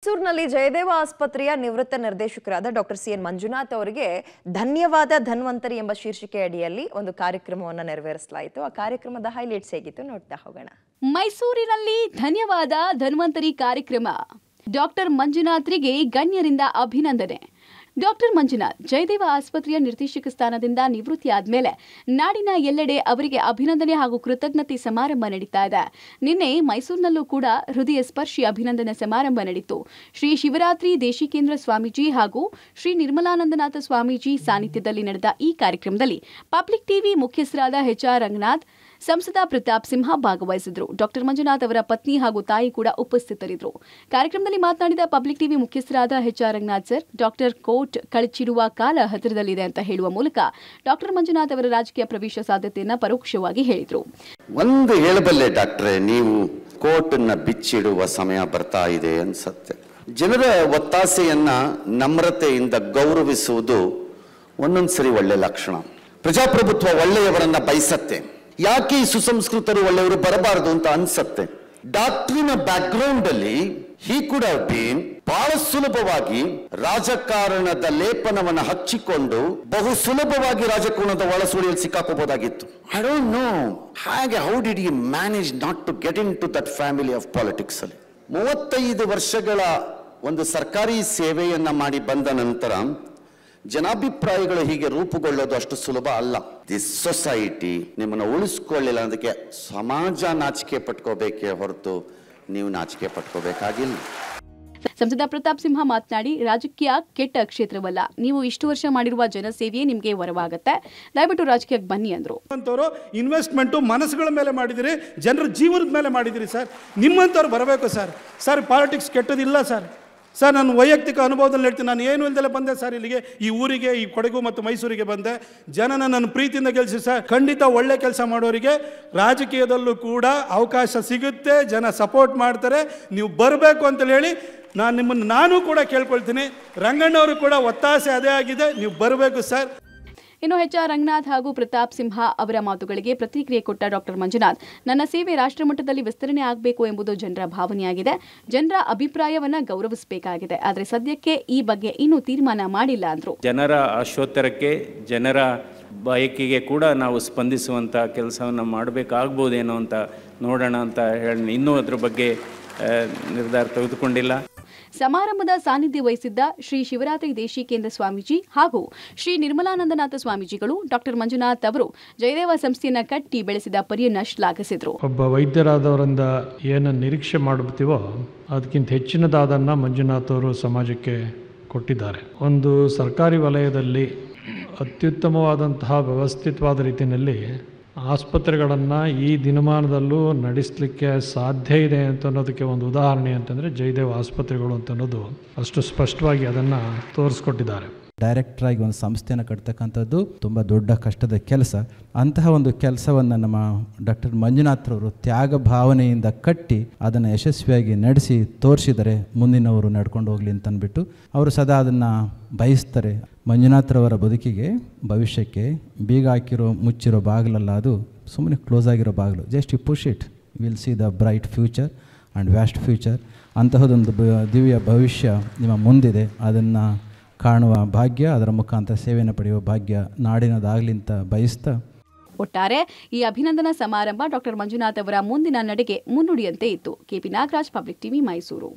ಮೈಸೂರಿನಲ್ಲಿ ಜಯದೇವ ಆಸ್ಪತ್ರೆಯ ನಿವೃತ್ತ ನಿರ್ದೇಶಕರಾದ ಡಾಕ್ಟರ್ ಸಿ ಎನ್ ಮಂಜುನಾಥ್ ಅವರಿಗೆ ಧನ್ಯವಾದ ಧನ್ವಂತರಿ ಎಂಬ ಶೀರ್ಷಿಕೆ ಅಡಿಯಲ್ಲಿ ಒಂದು ಕಾರ್ಯಕ್ರಮವನ್ನು ನೆರವೇರಿಸಲಾಯಿತು ಆ ಕಾರ್ಯಕ್ರಮದ ಹೈಲೈಟ್ಸ್ ಹೇಗಿತ್ತು ನೋಡ್ತಾ ಹೋಗೋಣ ಮೈಸೂರಿನಲ್ಲಿ ಧನ್ಯವಾದ ಧನ್ವಂತರಿ ಕಾರ್ಯಕ್ರಮ ಡಾಕ್ಟರ್ ಮಂಜುನಾಥ್ರಿಗೆ ಗಣ್ಯರಿಂದ ಅಭಿನಂದನೆ ಡಾಕ್ಟರ್ ಮಂಜುನಾಥ್ ಜಯದೇವ ಆಸ್ಪತ್ರೆಯ ನಿರ್ದೇಶಕ ಸ್ಥಾನದಿಂದ ನಿವೃತ್ತಿಯಾದ ಮೇಲೆ ನಾಡಿನ ಎಲ್ಲೆಡೆ ಅವರಿಗೆ ಅಭಿನಂದನೆ ಹಾಗೂ ಕೃತಜ್ಞತೆ ಸಮಾರಂಭ ನಡೀತಾ ಇದೆ ನಿನ್ನೆ ಮೈಸೂರಿನಲ್ಲೂ ಕೂಡ ಹೃದಯ ಸ್ಪರ್ಶಿ ಅಭಿನಂದನೆ ಸಮಾರಂಭ ನಡೆಯಿತು ಶ್ರೀ ಶಿವರಾತ್ರಿ ದೇಶಿಕೇಂದ್ರ ಸ್ವಾಮೀಜಿ ಹಾಗೂ ಶ್ರೀ ನಿರ್ಮಲಾನಂದನಾಥ ಸ್ವಾಮೀಜಿ ಸಾನ್ನಿಧ್ಯದಲ್ಲಿ ನಡೆದ ಈ ಕಾರ್ಯಕ್ರಮದಲ್ಲಿ ಪಬ್ಲಿಕ್ ಟಿವಿ ಮುಖ್ಯಸ್ಥರಾದ ಎಚ್ಆರ್ ರಂಗನಾಥ್ ಸಂಸದ ಪ್ರತಾಪ್ ಸಿಂಹ ಭಾಗವಹಿಸಿದ್ರು ಡಾಕ್ಟರ್ ಮಂಜುನಾಥ್ ಅವರ ಪತ್ನಿ ಹಾಗೂ ತಾಯಿ ಕೂಡ ಉಪಸ್ಥಿತರಿದ್ದರು ಕಾರ್ಯಕ್ರಮದಲ್ಲಿ ಮಾತನಾಡಿದ ಪಬ್ಲಿಕ್ ಟಿವಿ ಮುಖ್ಯಸ್ಥರಾದ H R Ranganath sir doctor coat ಕಳಚಿಡುವ ಕಾಲ ಹತ್ತಿರದಲ್ಲಿದೆ ಅಂತ ಹೇಳುವ ಮೂಲಕ ಡಾಕ್ಟರ್ ಮಂಜುನಾಥ್ ಅವರ ರಾಜಕೀಯ ಪ್ರವೇಶ ಸಾಧ್ಯತೆಯನ್ನು ಪರೋಕ್ಷವಾಗಿ ಹೇಳಿದರು ಒಂದು ಹೇಳಬಲ್ಲೆ ಡಾಕ್ಟ್ರೆ ನೀವು ಅನ್ನ ಬಿಚ್ಚಿಡುವ ಸಮಯ ಬರ್ತಾ ಇದೆ ಅನ್ಸತ್ತೆ ಜನರ ಒತ್ತಾಸೆಯನ್ನ ನಮ್ರತೆಯಿಂದ ಗೌರವಿಸುವುದು ಒಂದೊಂದ್ಸರಿ ಒಳ್ಳೆ ಲಕ್ಷಣ ಪ್ರಜಾಪ್ರಭುತ್ವ ಒಳ್ಳೆಯವರನ್ನ ಬಯಸತ್ತೆ ಯಾಕೆ ಈ ಸುಸಂಸ್ಕೃತರು ಒಳ್ಳೆಯವರು ಬರಬಾರದು ಅಂತ ಅನ್ಸತ್ತೆ ಡಾಕ್ಟ್ರಿನ ಬ್ಯಾಕ್ ಗ್ರೌಂಡ್ ಅಲ್ಲಿ ಹೀ ಕುಡ್ ಬೀನ್ ಬಹಳ ಸುಲಭವಾಗಿ ರಾಜಕಾರಣದ ಲೇಪನವನ್ನು ಹಚ್ಚಿಕೊಂಡು ಬಹು ಸುಲಭವಾಗಿ ರಾಜಕಾರಣದ ಸುಳಿಯಲ್ಲಿ ಸಿಕ್ಕಾಕೋಬಹುದಾಗಿತ್ತು ಐ ಡೋಂಟ್ ನೋ ಹಾಗೆ how did you manage not to get into that family of politics ಅಲ್ಲಿ ಮೂವತ್ತೈದು ವರ್ಷಗಳ ಒಂದು ಸರ್ಕಾರಿ ಸೇವೆಯನ್ನ ಮಾಡಿ ಬಂದ ನಂತರ ಜನಾಭಿಪ್ರಾಯಗಳು ಹೀಗೆ ರೂಪುಗೊಳ್ಳೋದು ಅಷ್ಟು ಸುಲಭ ಅಲ್ಲ ದಿ ಸೊಸೈಟಿ ನಿಮ್ಮನ್ನು ಉಳಿಸ್ಕೊಳ್ಳಿಲ್ಲ ಅದಕ್ಕೆ ಸಮಾಜ ನಾಚಿಕೆ ಪಟ್ಕೋಬೇಕೇ ಹೊರತು ನೀವು ನಾಚಿಕೆ ಪಟ್ಕೋಬೇಕಾಗಿಲ್ಲ ಸಂಸದ ಪ್ರತಾಪ್ ಸಿಂಹ ಮಾತನಾಡಿ ರಾಜಕೀಯ ಕೆಟ್ಟ ಕ್ಷೇತ್ರವಲ್ಲ ನೀವು ಇಷ್ಟು ವರ್ಷ ಮಾಡಿರುವ ಜನಸೇವೆಯೇ ನಿಮಗೆ ವರವಾಗುತ್ತೆ ದಯವಿಟ್ಟು ರಾಜಕೀಯಕ್ಕೆ ಬನ್ನಿ ಅಂದ್ರು ಅಂತವರು ಇನ್ವೆಸ್ಟ್ಮೆಂಟು ಮನಸ್ಸುಗಳ ಮೇಲೆ ಮಾಡಿದಿರಿ ಜನರ ಜೀವನದ ಮೇಲೆ ಮಾಡಿದಿರಿ ಸರ್ ನಿಮ್ಮಂಥವ್ರು ಬರಬೇಕು ಸರ್ ಸರ್ ಪಾಲಿಟಿಕ್ಸ್ ಕೆಟ್ಟದಿಲ್ಲ ಸರ್ ಸರ್ ನಾನು ವೈಯಕ್ತಿಕ ಅನುಭವದಲ್ಲಿ ಹೇಳ್ತೀನಿ ನಾನು ಏನು ಇಲ್ದೆಲ್ಲ ಬಂದೆ ಸರ್ ಇಲ್ಲಿಗೆ ಈ ಊರಿಗೆ ಈ ಕೊಡಗು ಮತ್ತು ಮೈಸೂರಿಗೆ ಬಂದೆ ಜನನ ನನ್ನ ಪ್ರೀತಿಯಿಂದ ಗೆಲ್ಲಿಸಿ ಸರ್ ಖಂಡಿತ ಒಳ್ಳೆ ಕೆಲಸ ಮಾಡೋರಿಗೆ ರಾಜಕೀಯದಲ್ಲೂ ಕೂಡ ಅವಕಾಶ ಸಿಗುತ್ತೆ ಜನ ಸಪೋರ್ಟ್ ಮಾಡ್ತಾರೆ ನೀವು ಬರಬೇಕು ಅಂತೇಳಿ ಹೇಳಿ ನಾನು ನಿಮ್ಮನ್ನು ನಾನು ಕೂಡ ಕೇಳ್ಕೊಳ್ತೀನಿ ರಂಗಣ್ಣವರು ಕೂಡ ಒತ್ತಾಸೆ ಅದೇ ಆಗಿದೆ ನೀವು ಬರಬೇಕು ಸರ್ ಇನ್ನು ಎಚ್ ರಂಗನಾಥ್ ಹಾಗೂ ಪ್ರತಾಪ್ ಸಿಂಹ ಅವರ ಮಾತುಗಳಿಗೆ ಪ್ರತಿಕ್ರಿಯೆ ಕೊಟ್ಟ ಡಾಕ್ಟರ್ ಮಂಜುನಾಥ್ ನನ್ನ ಸೇವೆ ರಾಷ್ಟ್ರಮಟ್ಟದಲ್ಲಿ ವಿಸ್ತರಣೆ ಆಗಬೇಕು ಎಂಬುದು ಜನರ ಭಾವನೆಯಾಗಿದೆ ಜನರ ಅಭಿಪ್ರಾಯವನ್ನ ಗೌರವಿಸಬೇಕಾಗಿದೆ ಆದರೆ ಸದ್ಯಕ್ಕೆ ಈ ಬಗ್ಗೆ ಇನ್ನೂ ತೀರ್ಮಾನ ಮಾಡಿಲ್ಲ ಅಂದ್ರು ಜನರ ಆಶೋತ್ತರಕ್ಕೆ ಜನರ ಬಯಕೆಗೆ ಕೂಡ ನಾವು ಸ್ಪಂದಿಸುವಂಥ ಕೆಲಸವನ್ನು ಮಾಡಬೇಕಾಗ್ಬೋದೇನೋ ಅಂತ ನೋಡೋಣ ಅಂತ ಹೇಳಿ ಇನ್ನೂ ಅದ್ರ ಬಗ್ಗೆ ನಿರ್ಧಾರ ತೆಗೆದುಕೊಂಡಿಲ್ಲ ಸಮಾರಂಭದ ಸಾನ್ನಿಧ್ಯ ವಹಿಸಿದ್ದ ಶ್ರೀ ಶಿವರಾತ್ರಿ ದೇಶಿಕೇಂದ್ರ ಸ್ವಾಮೀಜಿ ಹಾಗೂ ಶ್ರೀ ನಿರ್ಮಲಾನಂದನಾಥ ಸ್ವಾಮೀಜಿಗಳು ಡಾಕ್ಟರ್ ಮಂಜುನಾಥ್ ಅವರು ಜಯದೇವ ಸಂಸ್ಥೆಯನ್ನು ಕಟ್ಟಿ ಬೆಳೆಸಿದ ಪರಿಯನ್ನ ಶ್ಲಾಘಿಸಿದರು ಒಬ್ಬ ವೈದ್ಯರಾದವರಿಂದ ಏನು ನಿರೀಕ್ಷೆ ಮಾಡುತ್ತೀವೋ ಅದಕ್ಕಿಂತ ಹೆಚ್ಚಿನದಾದನ್ನು ಮಂಜುನಾಥ್ ಅವರು ಸಮಾಜಕ್ಕೆ ಕೊಟ್ಟಿದ್ದಾರೆ ಒಂದು ಸರ್ಕಾರಿ ವಲಯದಲ್ಲಿ ಅತ್ಯುತ್ತಮವಾದಂತಹ ವ್ಯವಸ್ಥಿತವಾದ ರೀತಿಯಲ್ಲಿ ಆಸ್ಪತ್ರೆಗಳನ್ನು ಈ ದಿನಮಾನದಲ್ಲೂ ನಡೆಸಲಿಕ್ಕೆ ಸಾಧ್ಯ ಇದೆ ಅಂತ ಅನ್ನೋದಕ್ಕೆ ಒಂದು ಉದಾಹರಣೆ ಅಂತಂದರೆ ಜಯದೇವ್ ಆಸ್ಪತ್ರೆಗಳು ಅಂತ ಅನ್ನೋದು ಅಷ್ಟು ಸ್ಪಷ್ಟವಾಗಿ ಅದನ್ನು ತೋರಿಸ್ಕೊಟ್ಟಿದ್ದಾರೆ ಡೈರೆಕ್ಟ್ರಾಗಿ ಒಂದು ಸಂಸ್ಥೆಯನ್ನು ಕಟ್ತಕ್ಕಂಥದ್ದು ತುಂಬ ದೊಡ್ಡ ಕಷ್ಟದ ಕೆಲಸ ಅಂತಹ ಒಂದು ಕೆಲಸವನ್ನು ನಮ್ಮ ಡಾಕ್ಟರ್ ಮಂಜುನಾಥ್ರವರು ತ್ಯಾಗ ಭಾವನೆಯಿಂದ ಕಟ್ಟಿ ಅದನ್ನು ಯಶಸ್ವಿಯಾಗಿ ನಡೆಸಿ ತೋರಿಸಿದರೆ ಮುಂದಿನವರು ನಡ್ಕೊಂಡು ಹೋಗಲಿ ಅಂತಂದ್ಬಿಟ್ಟು ಅವರು ಸದಾ ಅದನ್ನು ಬಯಸ್ತಾರೆ ಮಂಜುನಾಥ್ರವರ ಬದುಕಿಗೆ ಭವಿಷ್ಯಕ್ಕೆ ಬೀಗ ಹಾಕಿರೋ ಮುಚ್ಚಿರೋ ಬಾಗಿಲಲ್ಲ ಅದು ಸುಮ್ಮನೆ ಕ್ಲೋಸ್ ಆಗಿರೋ ಬಾಗಿಲು just you push it will see the bright future and vast future ಅಂತಹದೊಂದು ಬ ದಿವ್ಯ ಭವಿಷ್ಯ ನಿಮ್ಮ ಮುಂದಿದೆ ಅದನ್ನು ಕಾಣುವ ಭಾಗ್ಯ ಅದರ ಮುಖಾಂತರ ಸೇವೆಯನ್ನು ಪಡೆಯುವ ಭಾಗ್ಯ ನಾಡಿನದಾಗಲಿಂತ ಬಯಸ್ತಾ ಒಟ್ಟಾರೆ ಈ ಅಭಿನಂದನಾ ಸಮಾರಂಭ ಡಾಕ್ಟರ್ ಮಂಜುನಾಥ್ ಅವರ ಮುಂದಿನ ನಡೆಗೆ ಮುನ್ನುಡಿಯಂತೆ ಇತ್ತು K P Nagaraj public TV Mysuru